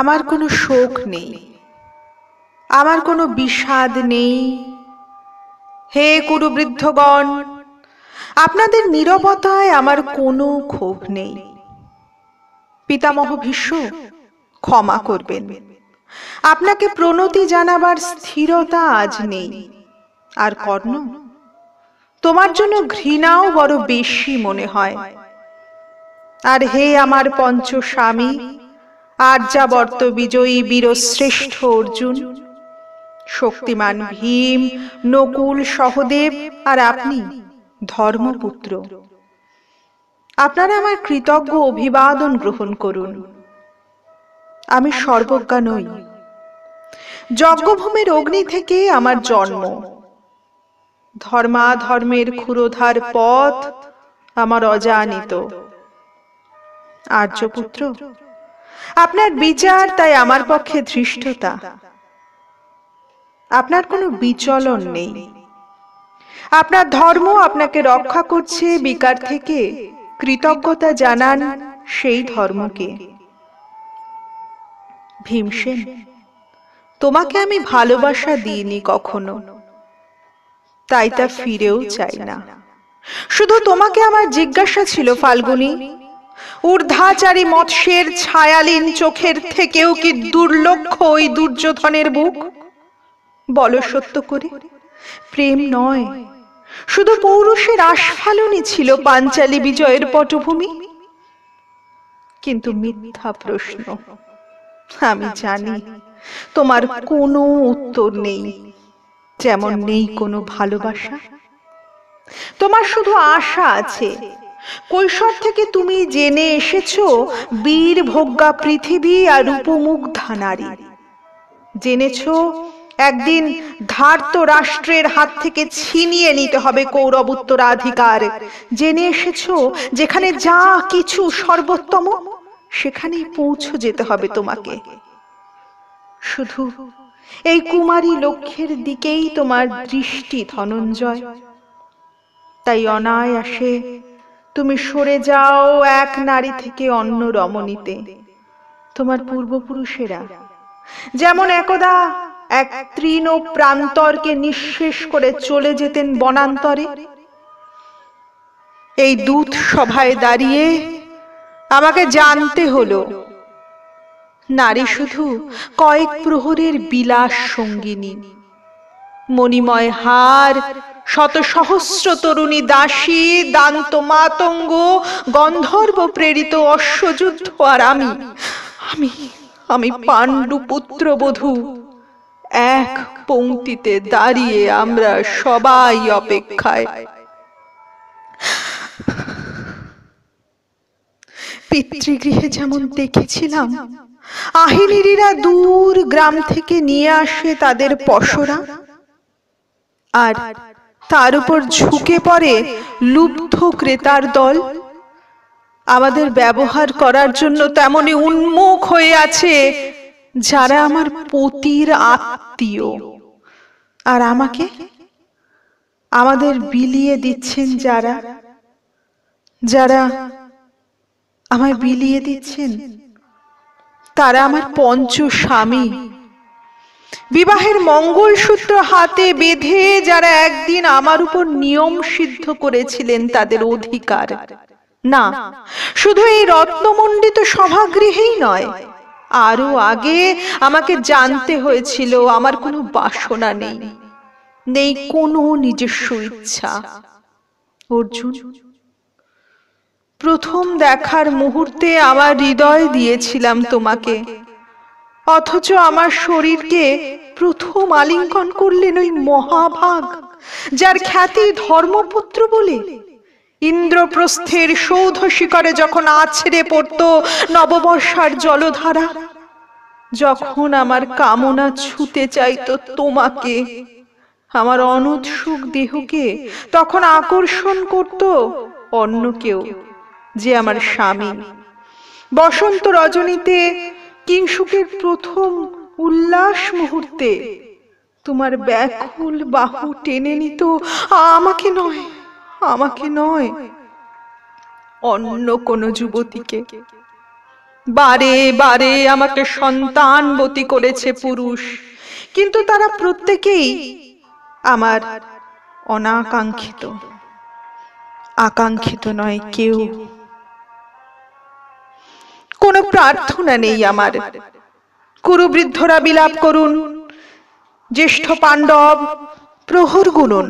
আমার কোনো শোক নেই আমার কোনো বিষাদ নেই হে কুরুবৃদ্ধগণ আপনাদের নিরবতায় আমার কোনো ক্ষোভ নেই পিতামহ ভীষ্ম ক্ষমা করবেন আপনাকে প্রণতি জানাবার স্থিরতা আজ নেই আর কর্ণ তোমার জন্য ঘৃণাও বড় বেশি মনে হয় আর হে আমার পঞ্চ স্বামী আর্যাবর্ত বিজয়ী বীরশ্রেষ্ঠ অর্জুন শক্তিমান ভীম নকুল সহদেব আর আপনি ধর্মপুত্র আপনারা আমার কৃতজ্ঞ অভিবাদন গ্রহণ করুন আমি সর্বজ্ঞা নই যজ্ঞভূমির অগ্নি থেকে আমার জন্ম ধর্মাধর্মের ক্ষুরোধার পথ আমার অজানিত আর্যপুত্র আপনার বিচার তাই আমার পক্ষে ধৃষ্টতা আপনার কোনো বিচলন নেই আপনার ধর্ম আপনাকে রক্ষা করছে বিকার থেকে কৃতজ্ঞতা জানান সেই ধর্মকে ভীমসেন তোমাকে আমি ভালোবাসা দিইনি কখনো তাই তা ফিরেও চাই না শুধু তোমাকে আমার জিজ্ঞাসা ছিল ফাল্গুনি ঊর্ধ্বাচারী মৎস্যের ছায়ালীন চোখের থেকেও কি দুর্লক্ষ ওই দুর্যোধনের বুক বল সত্য করে প্রেম নয় শুধু পৌরুষের আস্ফালনই ছিল পাঞ্চালী বিজয়ের পটভূমি কিন্তু মিথ্যা প্রশ্ন আমি জানি তোমার কোনো উত্তর নেই যেমন নেই কোনো ভালোবাসা তোমার শুধু আশা আছে কৈশোর থেকে তুমি জেনে এসেছ বীর ভোগ্যা পৃথিবী আর উপমুগ্ধা নারী জেনেছ একদিন ধার্ত রাষ্ট্রের হাত থেকে ছিনিয়ে নিতে হবে কৌরব উত্তরাধিকার জেনে এসেছ যেখানে যা কিছু সর্বোত্তম সেখানেই পৌঁছ যেতে হবে তোমাকে শুধু এই কুমারী লক্ষ্যের দিকেই তোমার দৃষ্টি ধনঞ্জয় তাই অনায় আসে তুমি সরে যাও এক নারী থেকে অন্য রমণীতে তোমার পূর্বপুরুষেরা যেমন একদা এক তৃণ প্রান্তরকে নিঃশেষ করে চলে যেতেন বনান্তরে এই দূত সভায় দাঁড়িয়ে আমাকে জানতে হলো নারী শুধু কয়েক প্রহরের বিলাস সঙ্গিনী মণিময় হার শত সহস্র তরুণী দাসী দান্ত মাতঙ্গ গন্ধর্ব প্রেরিত অশ্বযুদ্ধ আর আমি আমি আমি পাণ্ডু পুত্রবধূ এক পংক্তিতে দাঁড়িয়ে আমরা সবাই অপেক্ষায় পিতৃগৃহে যেমন দেখেছিলাম আহিনীরা দূর গ্রাম থেকে নিয়ে আসে তাদের পশরা আর তার উপর ঝুঁকে পড়ে লুব্ধ ক্রেতার দল আমাদের ব্যবহার করার জন্য তেমনি উন্মুখ হয়ে আছে যারা আমার পতির আত্মীয় আর আমাকে আমাদের বিলিয়ে দিচ্ছেন যারা যারা আমায় বিলিয়ে দিচ্ছেন তারা আমার পঞ্চ স্বামী বিবাহের মঙ্গলসূত্র হাতে বেঁধে যারা একদিন আমার উপর নিয়ম সিদ্ধ করেছিলেন তাদের অধিকার না শুধু এই রত্নমণ্ডিত সভাগৃহেই নয় আরো আগে আমাকে জানতে হয়েছিল আমার কোনো বাসনা নেই নেই কোনো নিজস্ব ইচ্ছা অর্জুন প্রথম দেখার মুহূর্তে আমার হৃদয় দিয়েছিলাম তোমাকে অথচ আমার শরীরকে প্রথম আলিঙ্গন করলেন ওই মহাভাগ যার খ্যাতি ধর্মপুত্র বলে ইন্দ্রপ্রস্থের সৌধ শিখরে যখন আছড়ে পড়ত নববর্ষার জলধারা যখন আমার কামনা ছুতে চাইত তোমাকে আমার অনুৎসুক দেহকে তখন আকর্ষণ করত অন্য কেউ যে আমার স্বামী বসন্ত রজনীতে কেশুকের প্রথম উল্লাস মুহূর্তে তোমার ব্যাকুল বাহু টেনে নিত আমাকে নয় আমাকে নয় অন্য কোনো যুবতীকে বারে বারে আমাকে সন্তানবতী করেছে পুরুষ কিন্তু তারা প্রত্যেকেই আমার অনাকাঙ্ক্ষিত আকাঙ্ক্ষিত নয় কেউ কোনো প্রার্থনা নেই আমার কুরুবৃদ্ধরা বিলাপ করুন জ্যেষ্ঠ পাণ্ডব প্রহর গুনুন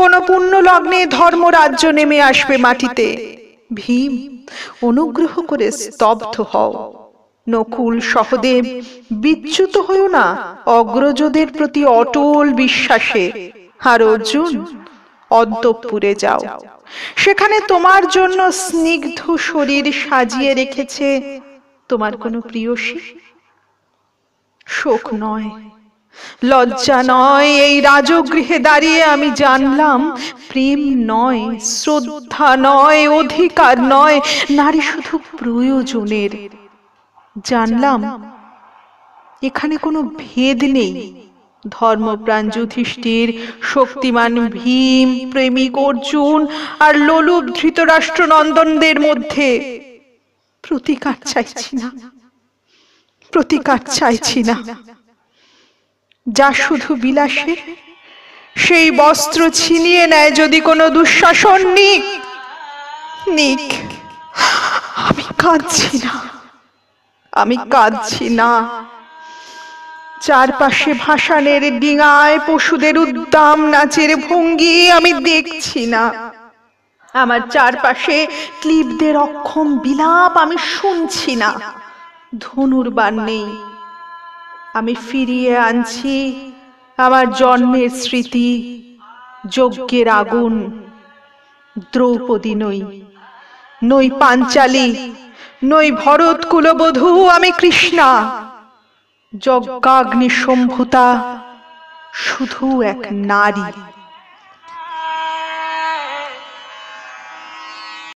কোন পুণ্য লগ্নে ধর্ম রাজ্য নেমে আসবে মাটিতে ভীম অনুগ্রহ করে স্তব্ধ হও নকুল সহদেব বিচ্যুত হয়েও না অগ্রজদের প্রতি অটল বিশ্বাসে আর অর্জুন অন্তঃপুরে যাও সেখানে তোমার জন্য স্নিগ্ধ শরীর সাজিয়ে রেখেছে তোমার কোনো প্রিয়সী শোক নয় লজ্জা নয় এই রাজগৃহে দাঁড়িয়ে আমি জানলাম প্রেম নয় শ্রদ্ধা নয় অধিকার নয় নারী শুধু প্রয়োজনের জানলাম এখানে কোনো ভেদ নেই ধর্মপ্রাণ যুধিষ্ঠির শক্তিমান ভীম প্রেমিক অর্জুন আর লোলুপ ধৃতরাষ্ট্র নন্দনদের মধ্যে প্রতিকার চাইছি না প্রতিকার চাইছি না যা শুধু বিলাসে সেই বস্ত্র ছিনিয়ে নেয় যদি কোনো দুঃশাসন নিক নিক আমি কাঁদছি না আমি কাঁদছি না চারপাশে ভাসানের ডিঙায় পশুদের উদ্দাম নাচের ভঙ্গি আমি দেখছি না আমার চারপাশে ক্লিপদের অক্ষম বিলাপ আমি শুনছি না ধনুর বান নেই আমি ফিরিয়ে আনছি আমার জন্মের স্মৃতি যজ্ঞের আগুন দ্রৌপদী নই নই পাঞ্চালী নই ভরত কুলবধূ আমি কৃষ্ণা যজ্ঞাগ্নি সম্ভুতা শুধু এক নারী